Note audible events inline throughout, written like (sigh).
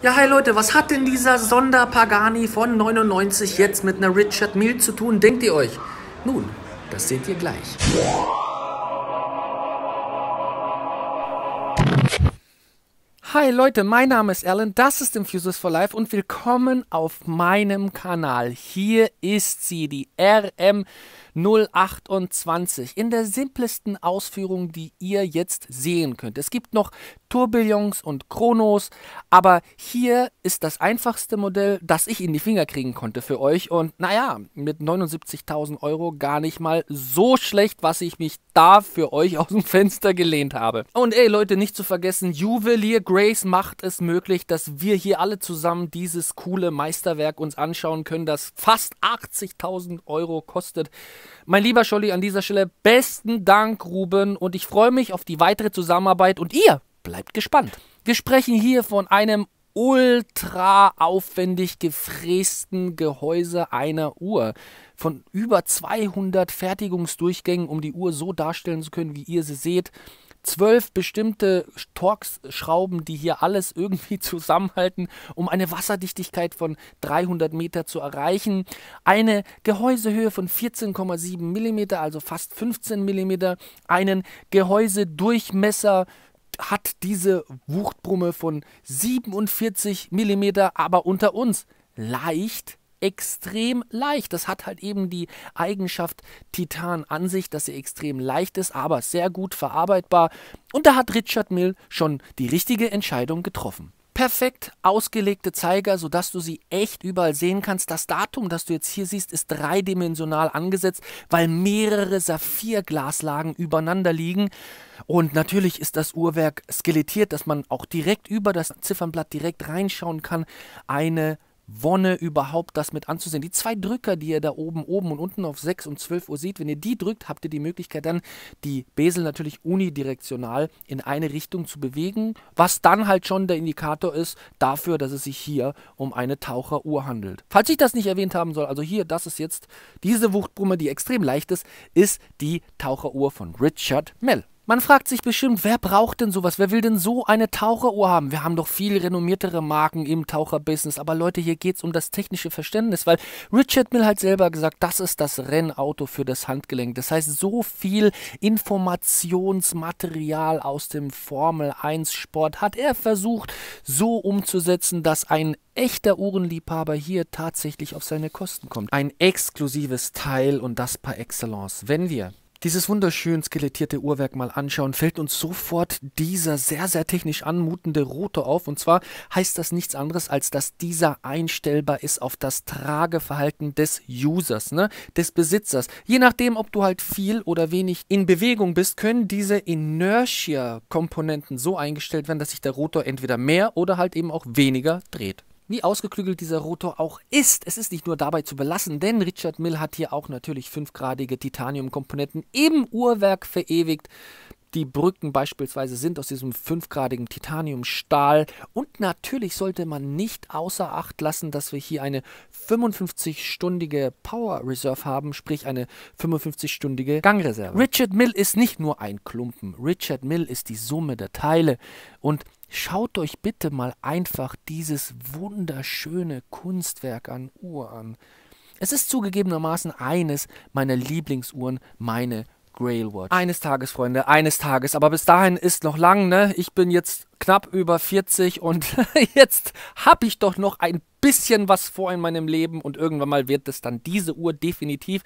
Ja, hi Leute, was hat denn dieser Sonderpagani von 99 jetzt mit einer Richard Mille zu tun, denkt ihr euch? Nun, das seht ihr gleich. Hi Leute, mein Name ist Alan, das ist Infusers for Life und willkommen auf meinem Kanal. Hier ist sie, die RM 028 in der simplesten Ausführung, die ihr jetzt sehen könnt. Es gibt noch Tourbillons und Chronos, aber hier ist das einfachste Modell, das ich in die Finger kriegen konnte für euch. Und naja, mit 79.000 Euro gar nicht mal so schlecht, was ich mich da für euch aus dem Fenster gelehnt habe. Und ey Leute, nicht zu vergessen, Juwelier Grace macht es möglich, dass wir hier alle zusammen dieses coole Meisterwerk uns anschauen können, das fast 80.000 Euro kostet. Mein lieber Scholli, an dieser Stelle besten Dank, Ruben, und ich freue mich auf die weitere Zusammenarbeit und ihr bleibt gespannt. Wir sprechen hier von einem ultra aufwendig gefrästen Gehäuse einer Uhr. Von über 200 Fertigungsdurchgängen, um die Uhr so darstellen zu können, wie ihr sie seht zwölf bestimmte Torx-Schrauben, die hier alles irgendwie (laughs) zusammenhalten, um eine Wasserdichtigkeit von 300 Meter zu erreichen. Eine Gehäusehöhe von 14,7 mm, also fast 15 mm. Einen Gehäusedurchmesser hat diese Wuchtbrumme von 47 mm, aber unter uns leicht extrem leicht. Das hat halt eben die Eigenschaft Titan an sich, dass sie extrem leicht ist, aber sehr gut verarbeitbar. Und da hat Richard Mill schon die richtige Entscheidung getroffen perfekt ausgelegte Zeiger, sodass du sie echt überall sehen kannst. Das Datum, das du jetzt hier siehst, ist dreidimensional angesetzt, weil mehrere Saphirglaslagen übereinander liegen. Und natürlich ist das Uhrwerk skelettiert, dass man auch direkt über das Ziffernblatt direkt reinschauen kann. Eine Wonne überhaupt, das mit anzusehen. Die zwei Drücker, die ihr da oben, oben und unten auf 6 und 12 Uhr seht, wenn ihr die drückt, habt ihr die Möglichkeit dann, die Besel natürlich unidirektional in eine Richtung zu bewegen, was dann halt schon der Indikator ist dafür, dass es sich hier um eine Taucheruhr handelt. Falls ich das nicht erwähnt haben soll, also hier, das ist jetzt diese Wuchtbrumme, die extrem leicht ist, ist die Taucheruhr von Richard Mell. Man fragt sich bestimmt, wer braucht denn sowas? Wer will denn so eine Taucheruhr haben? Wir haben doch viel renommiertere Marken im Taucherbusiness. Aber Leute, hier geht es um das technische Verständnis, weil Richard Mill hat selber gesagt, das ist das Rennauto für das Handgelenk. Das heißt, so viel Informationsmaterial aus dem Formel 1 Sport hat er versucht, so umzusetzen, dass ein echter Uhrenliebhaber hier tatsächlich auf seine Kosten kommt. Ein exklusives Teil und das par excellence. Wenn wir dieses wunderschön skelettierte Uhrwerk mal anschauen, fällt uns sofort dieser sehr, sehr technisch anmutende Rotor auf. Und zwar heißt das nichts anderes, als dass dieser einstellbar ist auf das Trageverhalten des Users, ne? des Besitzers. Je nachdem, ob du halt viel oder wenig in Bewegung bist, können diese Inertia-Komponenten so eingestellt werden, dass sich der Rotor entweder mehr oder halt eben auch weniger dreht. Wie ausgeklügelt dieser Rotor auch ist, es ist nicht nur dabei zu belassen, denn Richard Mill hat hier auch natürlich fünfgradige Titaniumkomponenten im Uhrwerk verewigt. Die Brücken beispielsweise sind aus diesem fünfgradigen Titaniumstahl. Und natürlich sollte man nicht außer Acht lassen, dass wir hier eine 55-stündige Power Reserve haben, sprich eine 55-stündige Gangreserve. Richard Mill ist nicht nur ein Klumpen. Richard Mill ist die Summe der Teile. Und Schaut euch bitte mal einfach dieses wunderschöne Kunstwerk an Uhr an. Es ist zugegebenermaßen eines meiner Lieblingsuhren, meine Grailwatch. Eines Tages, Freunde, eines Tages. Aber bis dahin ist noch lang, ne? Ich bin jetzt knapp über 40 und (laughs) jetzt habe ich doch noch ein bisschen was vor in meinem Leben und irgendwann mal wird es dann diese Uhr definitiv.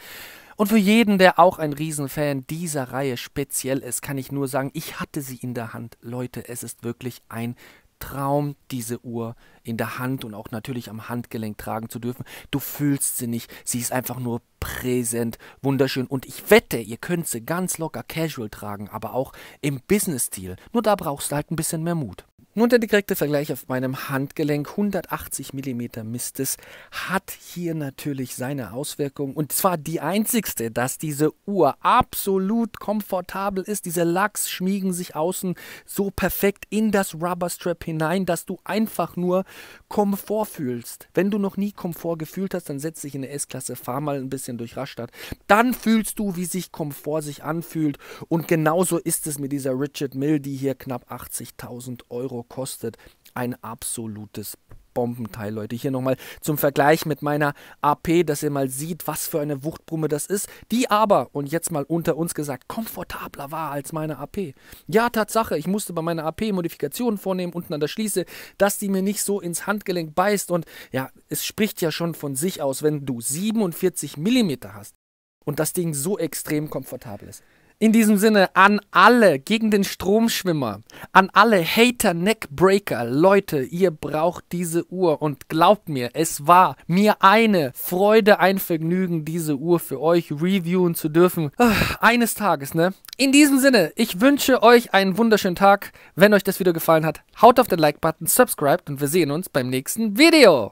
Und für jeden, der auch ein Riesenfan dieser Reihe speziell ist, kann ich nur sagen, ich hatte sie in der Hand. Leute, es ist wirklich ein Traum, diese Uhr in der Hand und auch natürlich am Handgelenk tragen zu dürfen. Du fühlst sie nicht, sie ist einfach nur präsent, wunderschön und ich wette, ihr könnt sie ganz locker casual tragen, aber auch im Business-Stil. Nur da brauchst du halt ein bisschen mehr Mut. Nun der direkte Vergleich auf meinem Handgelenk, 180 mm misst hat hier natürlich seine Auswirkung und zwar die einzigste, dass diese Uhr absolut komfortabel ist. Diese Lachs schmiegen sich außen so perfekt in das Rubberstrap hinein, dass du einfach nur Komfort fühlst. Wenn du noch nie Komfort gefühlt hast, dann setz dich in eine S-Klasse, fahr mal ein bisschen durch Rastatt. Dann fühlst du, wie sich Komfort sich anfühlt und genauso ist es mit dieser Richard Mill, die hier knapp 80.000 Euro kostet. Ein absolutes Bombenteil, Leute. Hier nochmal zum Vergleich mit meiner AP, dass ihr mal seht, was für eine Wuchtbrumme das ist, die aber, und jetzt mal unter uns gesagt, komfortabler war als meine AP. Ja, Tatsache, ich musste bei meiner AP Modifikationen vornehmen, unten an der Schließe, dass die mir nicht so ins Handgelenk beißt und ja, es spricht ja schon von sich aus, wenn du 47 mm hast und das Ding so extrem komfortabel ist. In diesem Sinne an alle gegen den Stromschwimmer, an alle Hater, Neckbreaker, Leute, ihr braucht diese Uhr und glaubt mir, es war mir eine Freude, ein Vergnügen, diese Uhr für euch reviewen zu dürfen. Eines Tages, ne? In diesem Sinne, ich wünsche euch einen wunderschönen Tag. Wenn euch das Video gefallen hat, haut auf den Like-Button, subscribt und wir sehen uns beim nächsten Video.